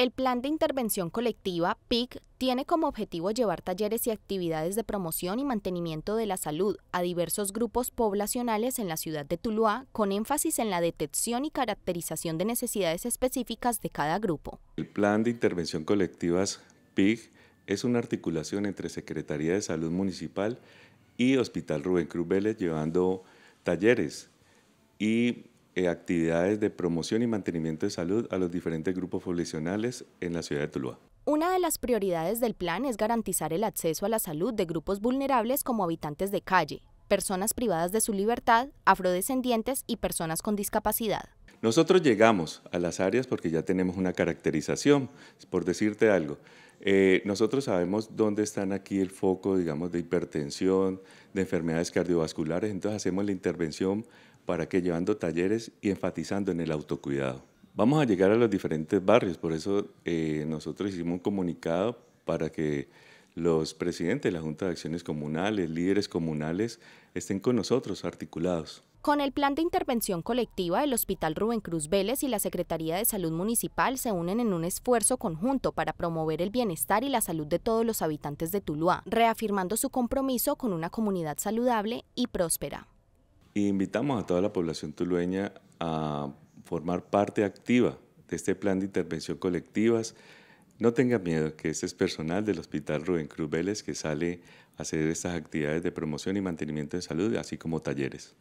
El Plan de Intervención Colectiva, PIC, tiene como objetivo llevar talleres y actividades de promoción y mantenimiento de la salud a diversos grupos poblacionales en la ciudad de Tuluá, con énfasis en la detección y caracterización de necesidades específicas de cada grupo. El Plan de Intervención Colectiva, PIC, es una articulación entre Secretaría de Salud Municipal y Hospital Rubén Cruz Vélez, llevando talleres y eh, actividades de promoción y mantenimiento de salud a los diferentes grupos poblacionales en la ciudad de Tuluá. Una de las prioridades del plan es garantizar el acceso a la salud de grupos vulnerables como habitantes de calle, personas privadas de su libertad, afrodescendientes y personas con discapacidad. Nosotros llegamos a las áreas porque ya tenemos una caracterización, por decirte algo. Eh, nosotros sabemos dónde están aquí el foco, digamos, de hipertensión, de enfermedades cardiovasculares, entonces hacemos la intervención ¿Para que Llevando talleres y enfatizando en el autocuidado. Vamos a llegar a los diferentes barrios, por eso eh, nosotros hicimos un comunicado para que los presidentes de la Junta de Acciones Comunales, líderes comunales, estén con nosotros articulados. Con el plan de intervención colectiva, el Hospital Rubén Cruz Vélez y la Secretaría de Salud Municipal se unen en un esfuerzo conjunto para promover el bienestar y la salud de todos los habitantes de Tuluá, reafirmando su compromiso con una comunidad saludable y próspera. Y invitamos a toda la población tulueña a formar parte activa de este plan de intervención colectivas. No tenga miedo, que este es personal del Hospital Rubén Cruz Vélez que sale a hacer estas actividades de promoción y mantenimiento de salud, así como talleres.